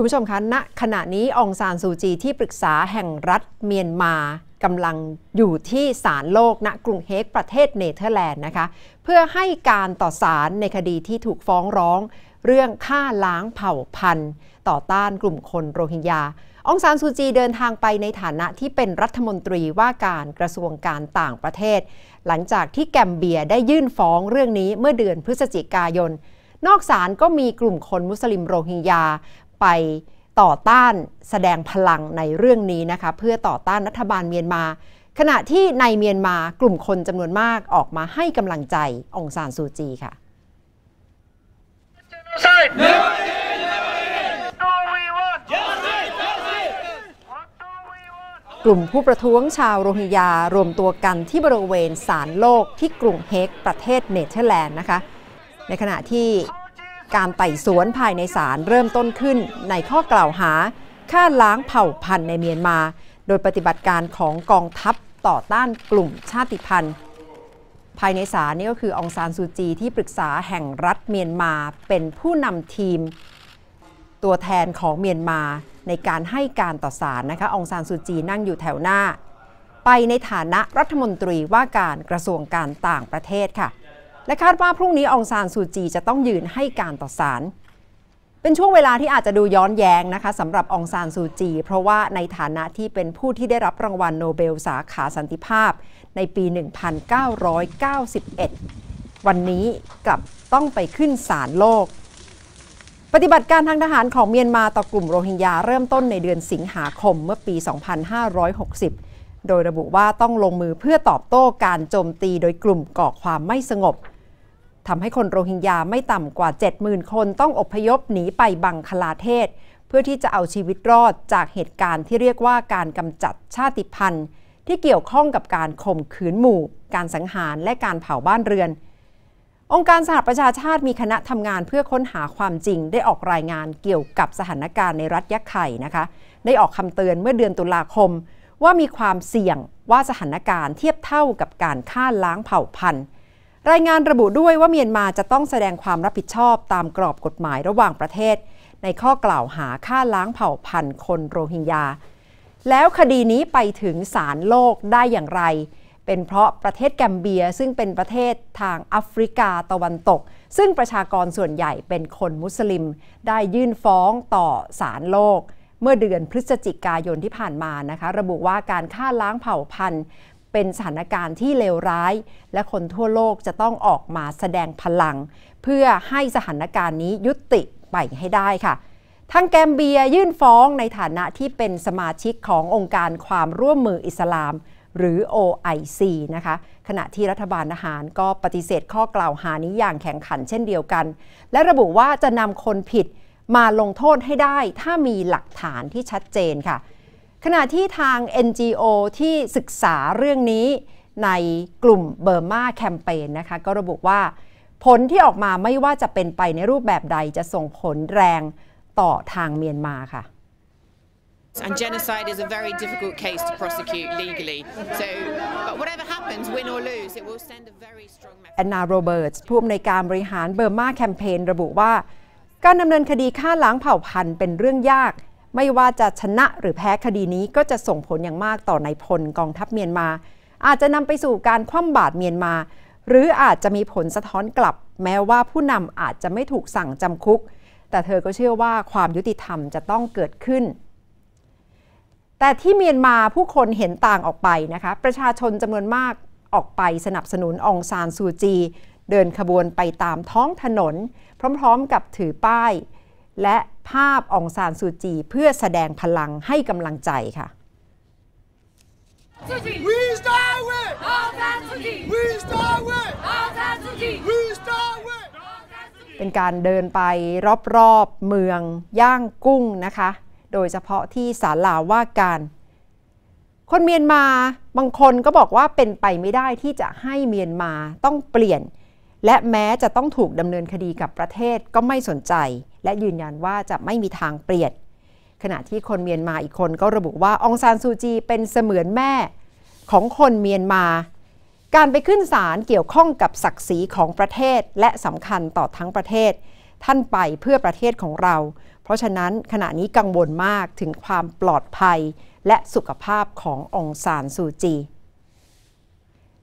คุณผู้ชมคะ ณ ขณะนี้องซานซูจีที่ปรึกษาแห่งรัฐเมียนมากำลังอยู่ที่ศาลโลกณกรุงเฮกประเทศเนเธอร์แลนด์นะคะเพื่อให้การต่อศาลในคดีที่ถูกฟ้องร้อง เรื่องฆ่าล้างเผ่าพันธุ์ ต่อต้านกลุ่มคนโรฮิงญาองซานซูจีเดินทางไปในฐานะที่เป็นรัฐมนตรีว่าการกระทรวงการต่างประเทศ หลังจากที่แกมเบียได้ยื่นฟ้องเรื่องนี้เมื่อเดือนพฤศจิกายน นอกศาลก็มีกลุ่มคนมุสลิมโรฮิงญาไปต่อต้านแสดงพลังในเรื่องนี้นะคะเพื่อต่อต้านรัฐบาลเมียนมา ขณะที่ในเมียนมากลุ่มคนจำนวนมากออกมาให้กำลังใจองซานซูจีค่ะ กลุ่มผู้ประท้วงชาวโรฮิงญารวมตัวกันที่บริเวณศาลโลกที่กรุงเฮกประเทศเนเธอร์แลนด์นะคะในขณะที่การไต่สวนภายในศาลเริ่มต้นขึ้น ในข้อกล่าวหาฆ่าล้างเผ่าพันธุ์ในเมียนมา โดยปฏิบัติการของกองทัพต่อต้านกลุ่มชาติพันธุ์ ภายในศาลนี่ก็คือองซานซูจีที่ปรึกษาแห่งรัฐเมียนมาเป็นผู้นำทีม ตัวแทนของเมียนมาในการให้การต่อศาลนะคะองซานซูจีนั่งอยู่แถวหน้า ไปในฐานะรัฐมนตรีว่าการกระทรวงการต่างประเทศค่ะและคาดว่าพรุ่งนี้องซานซูจีจะต้องยืนให้การต่อศาล เป็นช่วงเวลาที่อาจจะดูย้อนแย้งนะคะสำหรับองซานซูจี เพราะว่าในฐานะที่เป็นผู้ที่ได้รับรางวัลโนเบลสาขาสันติภาพ ในปี 1991 วันนี้กลับต้องไปขึ้นศาลโลก ปฏิบัติการทางทหารของเมียนมาต่อกลุ่มโรฮิงญาเริ่มต้นในเดือนสิงหาคมเมื่อปี 2560 โดยระบุว่าต้องลงมือเพื่อตอบโต้การโจมตีโดยกลุ่มก่อความไม่สงบทำให้คนโรฮิงญาไม่ต่ำกว่า 70,000 คนต้องอพยพหนีไปบังคลาเทศ เพื่อที่จะเอาชีวิตรอดจากเหตุการณ์ที่เรียกว่าการกำจัดชาติพันธุ์ ที่เกี่ยวข้องกับการข่มขืนหมู่ การสังหารและการเผาบ้านเรือน องค์การสหประชาชาติมีคณะทำงานเพื่อค้นหาความจริงได้ออกรายงานเกี่ยวกับสถานการณ์ในรัฐยะไข่นะคะได้ออกคำเตือนเมื่อเดือนตุลาคม ว่ามีความเสี่ยงว่าสถานการณ์เทียบเท่ากับการฆ่าล้างเผ่าพันธุ์รายงานระบุด้วยว่าเมียนมาจะต้องแสดงความรับผิดชอบตามกรอบกฎหมายระหว่างประเทศ ในข้อกล่าวหาฆ่าล้างเผ่าพันธุ์ คนโรฮิงญา แล้วคดีนี้ไปถึงศาลโลกได้อย่างไร เป็นเพราะประเทศแกมเบีย ซึ่งเป็นประเทศทางแอฟริกาตะวันตก ซึ่งประชากรส่วนใหญ่เป็นคนมุสลิมได้ยื่นฟ้องต่อศาลโลก เมื่อเดือนพฤศจิกายนที่ผ่านมานะคะระบุว่าการฆ่าล้างเผ่าพันธุ์เป็นสถานการณ์ที่เลวร้าย และคนทั่วโลกจะต้องออกมาแสดงพลัง เพื่อให้สถานการณ์นี้ยุติไปให้ได้ค่ะทางแกมเบียยื่นฟ้องในฐานะที่เป็นสมาชิกขององค์การความร่วมมืออิสลาม หรือ OIC นะคะขณะที่รัฐบาลอาหารก็ปฏิเสธข้อกล่าวหานี้อย่างแข็งขันเช่นเดียวกัน และระบุว่าจะนำคนผิดมาลงโทษให้ได้ ถ้ามีหลักฐานที่ชัดเจนค่ะขณะที่ทาง NGO ที่ศึกษาเรื่องนี้ในกลุ่มเบอร์มาแคมเปญนะคะก็ระบุว่าผลที่ออกมาไม่ว่าจะเป็นไปในรูปแบบใดจะส่งผลแรงต่อทางเมียนมาค่ะ And genocide is a very difficult case to prosecute legally. So, but whatever happens, win or lose, it will send a very strong message. Anna Roberts, ผู้อำนวยการบริหารเบอร์มาแคมเปญระบุว่า การดำเนินคดีฆ่าล้างเผ่าพันธุ์เป็นเรื่องยากไม่ว่าจะชนะหรือแพ้คดีนี้ก็จะส่งผลอย่างมากต่อนายพลกองทัพเมียนมา อาจจะนำไปสู่การคว่ำบาตรเมียนมา หรืออาจจะมีผลสะท้อนกลับ แม้ว่าผู้นำอาจจะไม่ถูกสั่งจำคุก แต่เธอก็เชื่อว่าความยุติธรรมจะต้องเกิดขึ้น แต่ที่เมียนมาผู้คนเห็นต่างออกไปนะคะประชาชนจำนวนมากออกไปสนับสนุนองซานซูจี เดินขบวนไปตามท้องถนน พร้อม ๆ กับถือป้าย และภาพองซานซูจีเพื่อแสดงพลังให้กำลังใจค่ะ เป็นการเดินไปรอบๆเมือง ย่างกุ้งนะคะ โดยเฉพาะที่ศาลาว่าการ คนเมียนมาบางคนก็บอกว่าเป็นไปไม่ได้ที่จะให้เมียนมาต้องเปลี่ยนและแม้จะต้องถูกดำเนินคดีกับประเทศก็ไม่สนใจ และยืนยันว่าจะไม่มีทางเปลี่ยนขณะที่คนเมียนมาอีกคนก็ระบุว่าองซานซูจีเป็นเสมือนแม่ของคนเมียนมา การไปขึ้นศาลเกี่ยวข้องกับศักดิ์ศรีของประเทศและสำคัญต่อทั้งประเทศ ท่านไปเพื่อประเทศของเรา เพราะฉะนั้นขณะนี้กังวลมากถึงความปลอดภัยและสุขภาพขององซานซูจี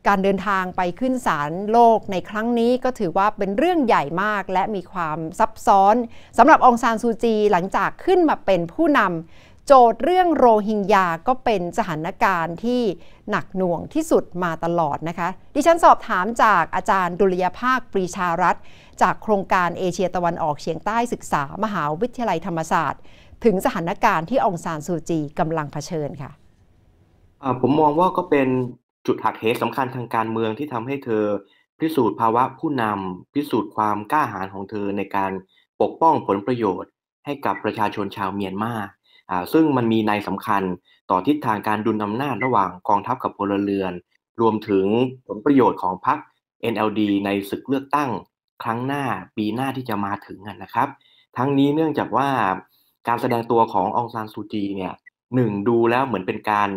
การเดินทางไปขึ้นศาลโลกในครั้งนี้ก็ถือว่าเป็นเรื่องใหญ่มากและมีความซับซ้อนสำหรับองซานซูจีหลังจากขึ้นมาเป็นผู้นำโจทย์เรื่องโรฮิงญาก็เป็นสถานการณ์ที่หนักหน่วงที่สุดมาตลอดนะคะ ดิฉันสอบถามจากอาจารย์ดุลยภาคปรีชารัตจากโครงการเอเชียตะวันออกเฉียงใต้ศึกษา มหาวิทยาลัยธรรมศาสตร์ ถึงสถานการณ์ที่องซานซูจีกำลังเผชิญค่ะผมมองว่าก็เป็นจุดหักเหสำคัญทางการเมืองที่ทำให้เธอพิสูจน์ภาวะผู้นำพิสูจน์ความกล้าหาญของเธอในการปกป้องผลประโยชน์ ให้กับประชาชนชาวเมียนมาซึ่งมันมีในสำคัญต่อทิศทางการดุลอำนาจระหว่างกองทัพกับพลเรือน รวมถึงผลประโยชน์ของพรรค NLD ในศึกเลือกตั้งครั้งหน้าปีหน้าที่จะมาถึงนะครับ ทั้งนี้เนื่องจากว่าการแสดงตัวขององซานซูจีเนี่ยหนึ่งดูแล้วเหมือนเป็นการ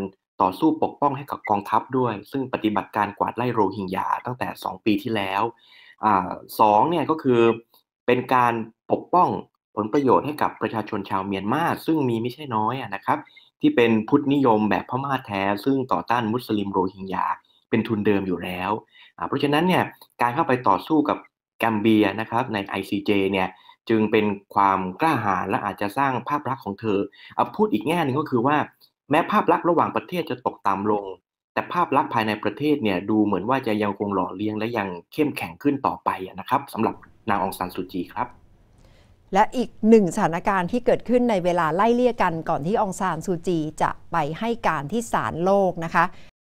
ต่อสู้ปกป้องให้กับกองทัพด้วยซึ่งปฏิบัติการกวาดไล่โรฮิงญาตั้งแต่ 2 ปีที่แล้วอสองเนี่ยก็คือเป็นการปกป้องผลประโยชน์ให้กับประชาชนชาวเมียนมาซึ่งมีไม่ใช่น้อยนะครับที่เป็นพุทธนิยมแบบพม่าแท้ซึ่งต่อต้านมุสลิมโรฮิงญาเป็นทุนเดิมอยู่แล้ว เพราะฉะนั้นเนี่ยการเข้าไปต่อสู้กับกัมเบียนะครับใน ICJ เนี่ยจึงเป็นความกล้าหาญและอาจจะสร้างภาพลักษณ์ของเธอเอาพูดอีกแง่หนึ่งก็คือว่าแม้ภาพลักษณ์ระหว่างประเทศจะตกต่ำลง แต่ภาพลักษณ์ภายในประเทศเนี่ยดูเหมือนว่าจะยังคงหล่อเลี้ยงและยังเข้มแข็งขึ้นต่อไปนะครับสำหรับนางองซานสุจีครับ และอีกหนึ่งสถานการณ์ที่เกิดขึ้นในเวลาไล่เลี่ยกัน ก่อนที่องซานซูจีจะไปให้การที่ศาลโลกนะคะ